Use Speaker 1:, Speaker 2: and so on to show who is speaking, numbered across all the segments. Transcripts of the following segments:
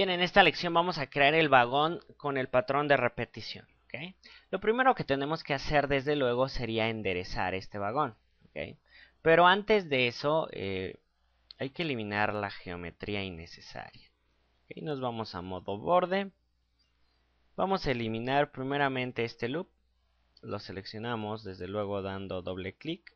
Speaker 1: Bien, en esta lección vamos a crear el vagón con el patrón de repetición. Lo primero que tenemos que hacer desde luego sería enderezar este vagón. Pero antes de eso eh, hay que eliminar la geometría innecesaria. Y Nos vamos a modo borde. Vamos a eliminar primeramente este loop. Lo seleccionamos desde luego dando doble clic.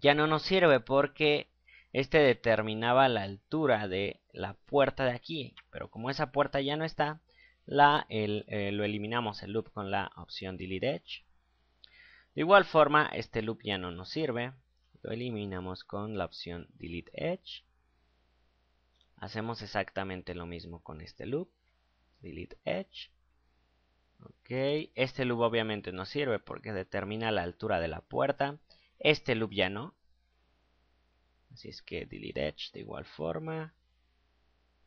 Speaker 1: Ya no nos sirve porque este determinaba la altura de la puerta de aquí, pero como esa puerta ya no está, la, eh, lo eliminamos el loop con la opción delete edge. De igual forma, este loop ya no nos sirve, lo eliminamos con la opción delete edge. Hacemos exactamente lo mismo con este loop, delete edge. Ok, este loop obviamente no sirve porque determina la altura de la puerta. Este loop ya no, Así es que delete edge de igual forma.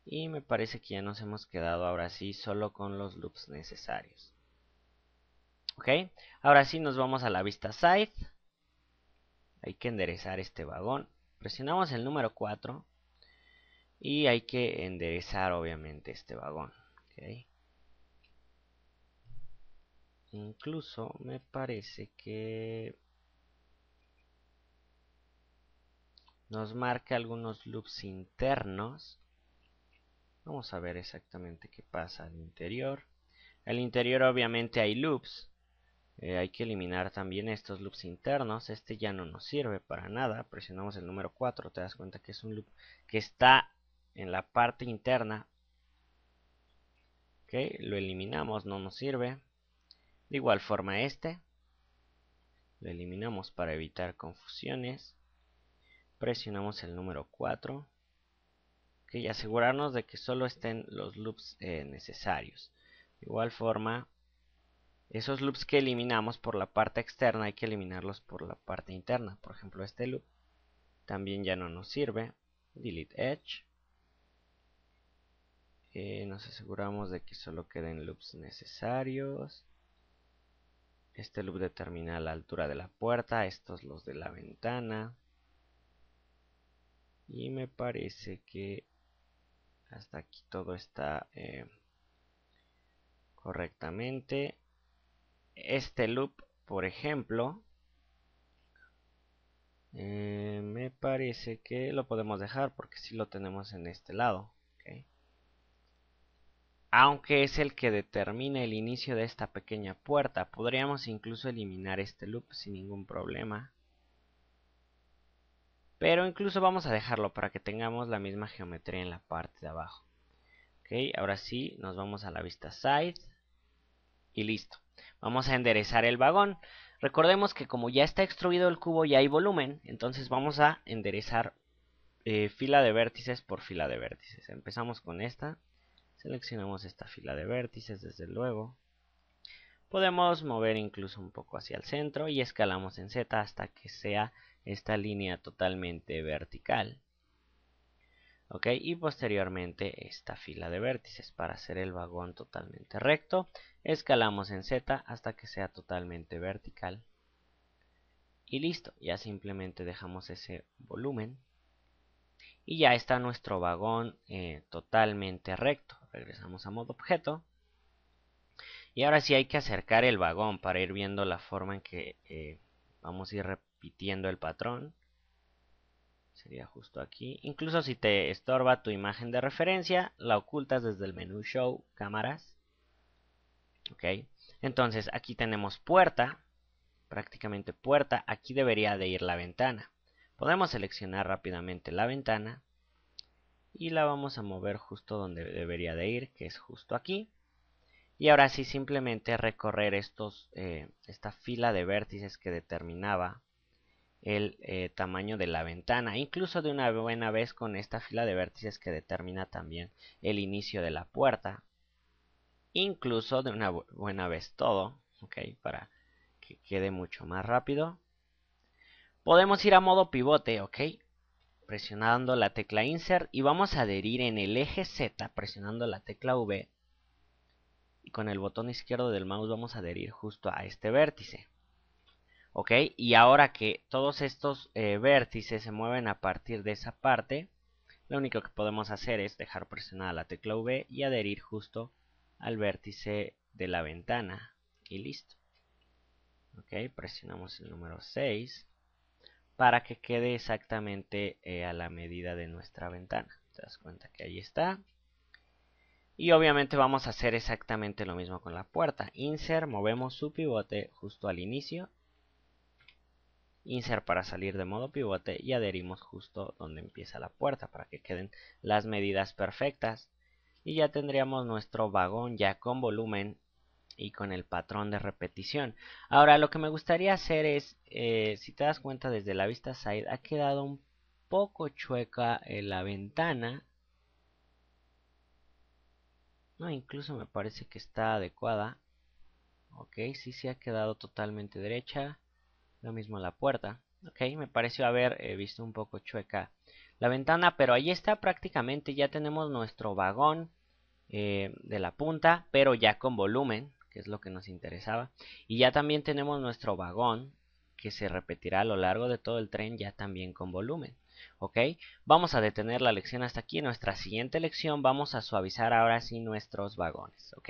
Speaker 1: Y me parece que ya nos hemos quedado ahora sí solo con los loops necesarios. Ok, ahora sí nos vamos a la vista side. Hay que enderezar este vagón. Presionamos el número 4 y hay que enderezar obviamente este vagón. Ok. Incluso me parece que nos marca algunos loops internos vamos a ver exactamente qué pasa al interior al interior obviamente hay loops eh, hay que eliminar también estos loops internos este ya no nos sirve para nada presionamos el número 4 te das cuenta que es un loop que está en la parte interna ok lo eliminamos no nos sirve de igual forma este lo eliminamos para evitar confusiones presionamos el número 4 y asegurarnos de que solo estén los loops eh, necesarios de igual forma esos loops que eliminamos por la parte externa hay que eliminarlos por la parte interna por ejemplo este loop también ya no nos sirve delete edge eh, nos aseguramos de que solo queden loops necesarios este loop determina la altura de la puerta estos los de la ventana y me parece que hasta aquí todo está eh, correctamente este loop por ejemplo eh, me parece que lo podemos dejar porque si lo tenemos en este lado aunque es el que determina el inicio de esta pequeña puerta podríamos incluso eliminar este loop sin ningún problema pero incluso vamos a dejarlo para que tengamos la misma geometría en la parte de abajo. Ok, ahora sí, nos vamos a la vista side. Y listo. Vamos a enderezar el vagón. Recordemos que como ya está extruido el cubo, y hay volumen. Entonces vamos a enderezar eh, fila de vértices por fila de vértices. Empezamos con esta. Seleccionamos esta fila de vértices, desde luego. Podemos mover incluso un poco hacia el centro y escalamos en Z hasta que sea esta línea totalmente vertical ok y posteriormente esta fila de vértices para hacer el vagón totalmente recto escalamos en Z hasta que sea totalmente vertical y listo ya simplemente dejamos ese volumen y ya está nuestro vagón eh, totalmente recto regresamos a modo objeto y ahora sí hay que acercar el vagón para ir viendo la forma en que eh, vamos a ir repitiendo el patrón sería justo aquí incluso si te estorba tu imagen de referencia la ocultas desde el menú show cámaras ok entonces aquí tenemos puerta prácticamente puerta aquí debería de ir la ventana podemos seleccionar rápidamente la ventana y la vamos a mover justo donde debería de ir que es justo aquí y ahora sí simplemente recorrer estos, eh, esta fila de vértices que determinaba el eh, tamaño de la ventana incluso de una buena vez con esta fila de vértices que determina también el inicio de la puerta incluso de una buena vez todo ok para que quede mucho más rápido podemos ir a modo pivote ok presionando la tecla insert y vamos a adherir en el eje z presionando la tecla v y con el botón izquierdo del mouse vamos a adherir justo a este vértice. ¿Ok? Y ahora que todos estos eh, vértices se mueven a partir de esa parte, lo único que podemos hacer es dejar presionada la tecla V y adherir justo al vértice de la ventana. Y listo. ¿Ok? Presionamos el número 6 para que quede exactamente eh, a la medida de nuestra ventana. Te das cuenta que ahí está. Y obviamente vamos a hacer exactamente lo mismo con la puerta. Insert, movemos su pivote justo al inicio. Insert para salir de modo pivote y adherimos justo donde empieza la puerta para que queden las medidas perfectas. Y ya tendríamos nuestro vagón ya con volumen y con el patrón de repetición. Ahora lo que me gustaría hacer es, eh, si te das cuenta desde la vista side, ha quedado un poco chueca eh, la ventana no, incluso me parece que está adecuada. Ok, sí se ha quedado totalmente derecha. Lo mismo la puerta. Ok, me pareció haber eh, visto un poco chueca la ventana, pero ahí está prácticamente. Ya tenemos nuestro vagón eh, de la punta, pero ya con volumen, que es lo que nos interesaba. Y ya también tenemos nuestro vagón, que se repetirá a lo largo de todo el tren, ya también con volumen. ¿ok? Vamos a detener la lección hasta aquí. En nuestra siguiente lección vamos a suavizar ahora sí nuestros vagones, ¿ok?